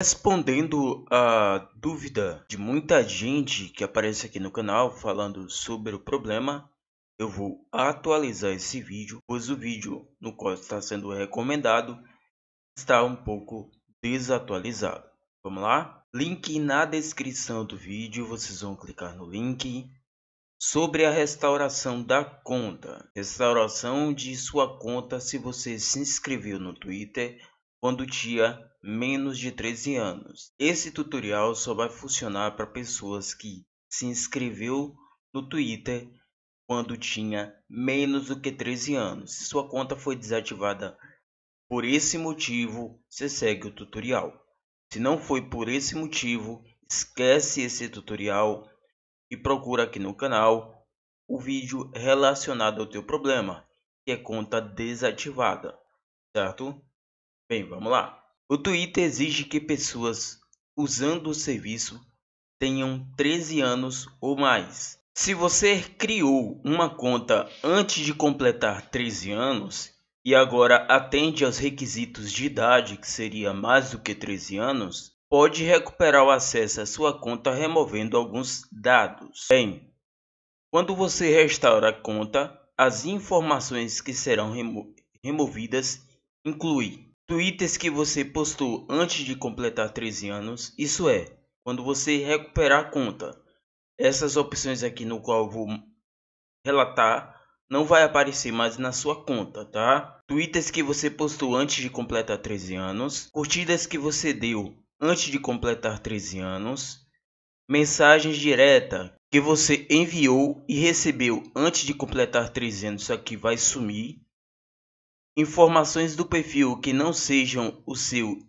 Respondendo a dúvida de muita gente que aparece aqui no canal falando sobre o problema, eu vou atualizar esse vídeo, pois o vídeo no qual está sendo recomendado está um pouco desatualizado. Vamos lá? Link na descrição do vídeo, vocês vão clicar no link. Sobre a restauração da conta. Restauração de sua conta se você se inscreveu no Twitter quando tinha menos de 13 anos. Esse tutorial só vai funcionar para pessoas que se inscreveu no Twitter quando tinha menos do que 13 anos. Se sua conta foi desativada por esse motivo, você segue o tutorial. Se não foi por esse motivo, esquece esse tutorial e procura aqui no canal o vídeo relacionado ao teu problema, que é conta desativada, certo? Bem, vamos lá. O Twitter exige que pessoas usando o serviço tenham 13 anos ou mais. Se você criou uma conta antes de completar 13 anos e agora atende aos requisitos de idade, que seria mais do que 13 anos, pode recuperar o acesso à sua conta removendo alguns dados. Bem, quando você restaura a conta, as informações que serão remo removidas incluem Tweets que você postou antes de completar 13 anos, isso é, quando você recuperar a conta. Essas opções aqui no qual eu vou relatar não vai aparecer mais na sua conta, tá? Tweets que você postou antes de completar 13 anos, curtidas que você deu antes de completar 13 anos, mensagens direta que você enviou e recebeu antes de completar 13 anos, isso aqui vai sumir informações do perfil que não sejam o seu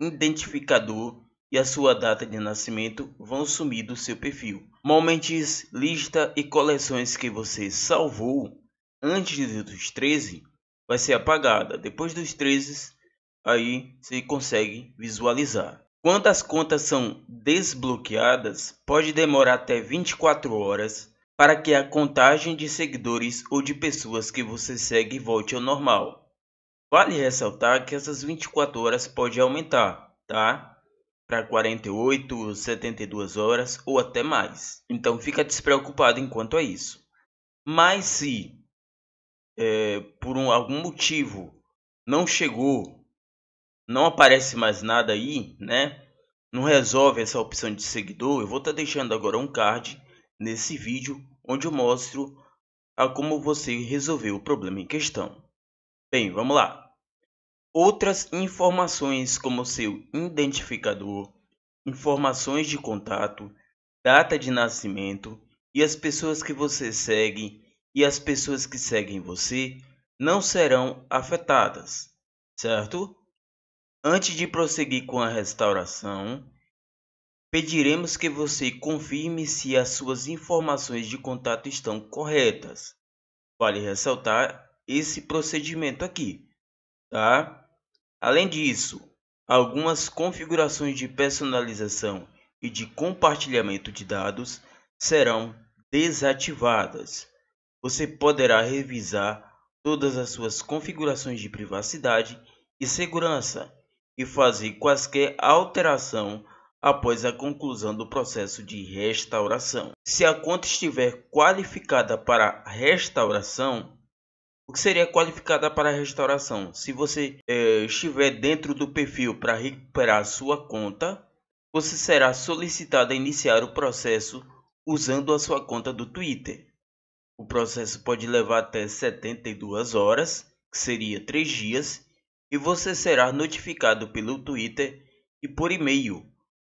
identificador e a sua data de nascimento vão sumir do seu perfil. Momentos, lista e coleções que você salvou antes dos 13 vai ser apagada. Depois dos 13, aí você consegue visualizar. Quando as contas são desbloqueadas, pode demorar até 24 horas para que a contagem de seguidores ou de pessoas que você segue volte ao normal. Vale ressaltar que essas 24 horas pode aumentar, tá? Para 48, 72 horas ou até mais. Então fica despreocupado enquanto é isso. Mas se é, por um, algum motivo não chegou, não aparece mais nada aí, né? Não resolve essa opção de seguidor, eu vou estar tá deixando agora um card nesse vídeo onde eu mostro a como você resolveu o problema em questão. Bem, vamos lá. Outras informações como seu identificador, informações de contato, data de nascimento e as pessoas que você segue e as pessoas que seguem você não serão afetadas, certo? Antes de prosseguir com a restauração, pediremos que você confirme se as suas informações de contato estão corretas. Vale ressaltar esse procedimento aqui, tá? Além disso, algumas configurações de personalização e de compartilhamento de dados serão desativadas. Você poderá revisar todas as suas configurações de privacidade e segurança e fazer quaisquer alteração após a conclusão do processo de restauração. Se a conta estiver qualificada para restauração, o que seria qualificada para restauração? Se você é, estiver dentro do perfil para recuperar sua conta, você será solicitado a iniciar o processo usando a sua conta do Twitter. O processo pode levar até 72 horas, que seria 3 dias, e você será notificado pelo Twitter e por e-mail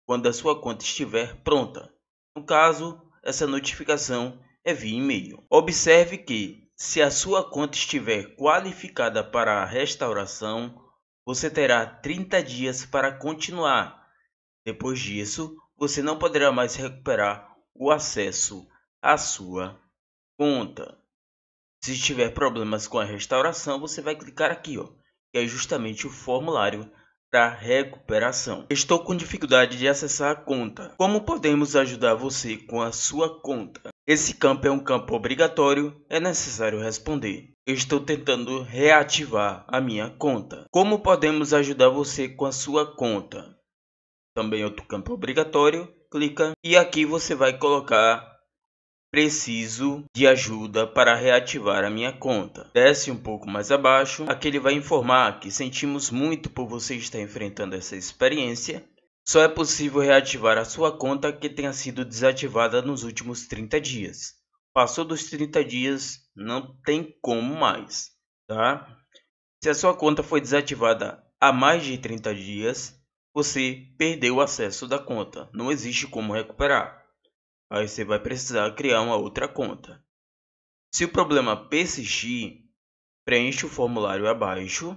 quando a sua conta estiver pronta. No caso, essa notificação é via e-mail. Observe que se a sua conta estiver qualificada para a restauração, você terá 30 dias para continuar. Depois disso, você não poderá mais recuperar o acesso à sua conta. Se tiver problemas com a restauração, você vai clicar aqui, ó, que é justamente o formulário da recuperação. Estou com dificuldade de acessar a conta. Como podemos ajudar você com a sua conta? Esse campo é um campo obrigatório, é necessário responder. Estou tentando reativar a minha conta. Como podemos ajudar você com a sua conta? Também outro campo obrigatório, clica e aqui você vai colocar preciso de ajuda para reativar a minha conta. Desce um pouco mais abaixo, aqui ele vai informar que sentimos muito por você estar enfrentando essa experiência só é possível reativar a sua conta que tenha sido desativada nos últimos 30 dias. Passou dos 30 dias, não tem como mais, tá? Se a sua conta foi desativada há mais de 30 dias, você perdeu o acesso da conta. Não existe como recuperar. Aí você vai precisar criar uma outra conta. Se o problema persistir, preencha o formulário abaixo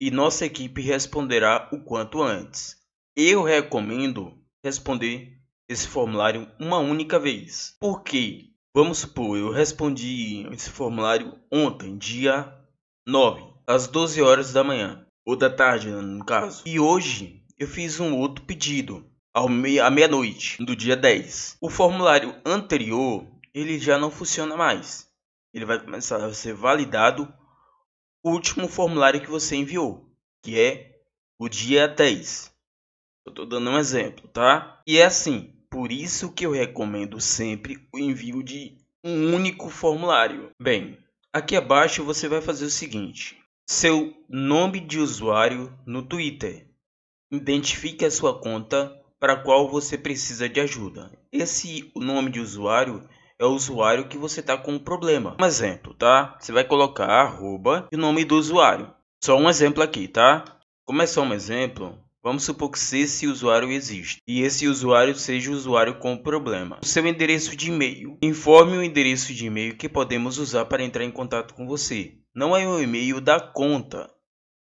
e nossa equipe responderá o quanto antes. Eu recomendo responder esse formulário uma única vez. Por quê? Vamos supor, eu respondi esse formulário ontem, dia 9, às 12 horas da manhã, ou da tarde, né, no caso. E hoje eu fiz um outro pedido, ao à meia-noite do dia 10. O formulário anterior, ele já não funciona mais. Ele vai começar a ser validado o último formulário que você enviou, que é o dia 10. Eu estou dando um exemplo, tá? E é assim, por isso que eu recomendo sempre o envio de um único formulário. Bem, aqui abaixo você vai fazer o seguinte: seu nome de usuário no Twitter. Identifique a sua conta para a qual você precisa de ajuda. Esse nome de usuário é o usuário que você está com um problema. Um exemplo, tá? Você vai colocar arroba e o nome do usuário. Só um exemplo aqui, tá? Como é só um exemplo, Vamos supor que esse usuário existe e esse usuário seja o usuário com problema. O seu endereço de e-mail. Informe o endereço de e-mail que podemos usar para entrar em contato com você. Não é o e-mail da conta,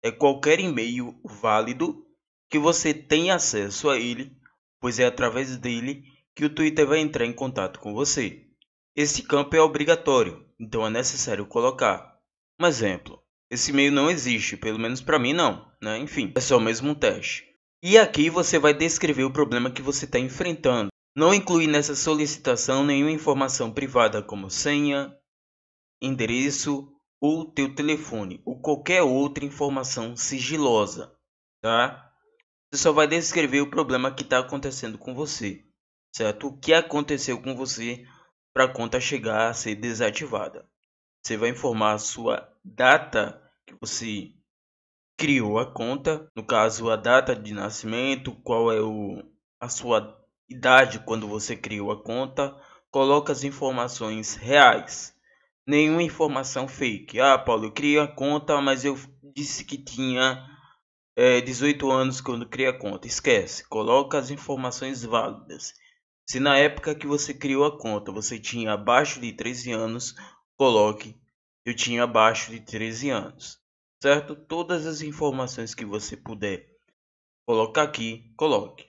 é qualquer e-mail válido que você tenha acesso a ele, pois é através dele que o Twitter vai entrar em contato com você. Esse campo é obrigatório, então é necessário colocar. Um exemplo: esse e-mail não existe, pelo menos para mim não, né? Enfim, é só mesmo um teste. E aqui você vai descrever o problema que você está enfrentando. Não inclui nessa solicitação nenhuma informação privada como senha, endereço ou teu telefone ou qualquer outra informação sigilosa, tá? Você só vai descrever o problema que está acontecendo com você, certo? O que aconteceu com você para a conta chegar a ser desativada. Você vai informar a sua data que você criou a conta, no caso a data de nascimento, qual é o, a sua idade quando você criou a conta, coloca as informações reais, nenhuma informação fake. Ah, Paulo, eu criei a conta, mas eu disse que tinha é, 18 anos quando criei a conta. Esquece, coloca as informações válidas. Se na época que você criou a conta você tinha abaixo de 13 anos, coloque eu tinha abaixo de 13 anos, certo? Todas as informações que você puder colocar aqui, coloque,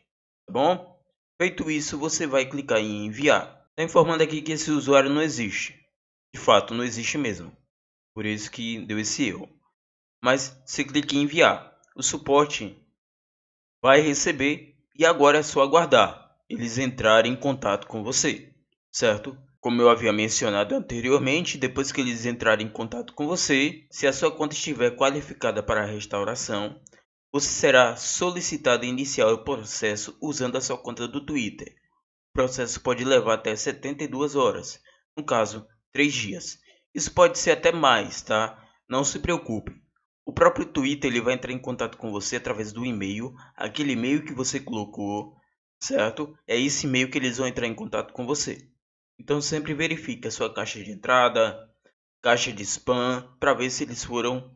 tá bom? Feito isso, você vai clicar em enviar. Está informando aqui que esse usuário não existe. De fato, não existe mesmo. Por isso que deu esse erro. Mas se clica em enviar, o suporte vai receber e agora é só aguardar eles entrarem em contato com você, certo? Como eu havia mencionado anteriormente, depois que eles entrarem em contato com você, se a sua conta estiver qualificada para a restauração, você será solicitado a iniciar o processo usando a sua conta do Twitter. O processo pode levar até 72 horas, no caso, 3 dias. Isso pode ser até mais, tá? Não se preocupe. O próprio Twitter ele vai entrar em contato com você através do e-mail, aquele e-mail que você colocou, certo? É esse e-mail que eles vão entrar em contato com você. Então sempre verifique a sua caixa de entrada, caixa de spam, para ver se eles foram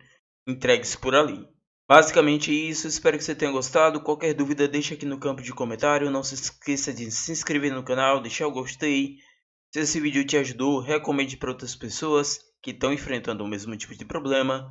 entregues por ali. Basicamente isso, espero que você tenha gostado. Qualquer dúvida deixe aqui no campo de comentário. Não se esqueça de se inscrever no canal, deixar o gostei. Se esse vídeo te ajudou, recomende para outras pessoas que estão enfrentando o mesmo tipo de problema.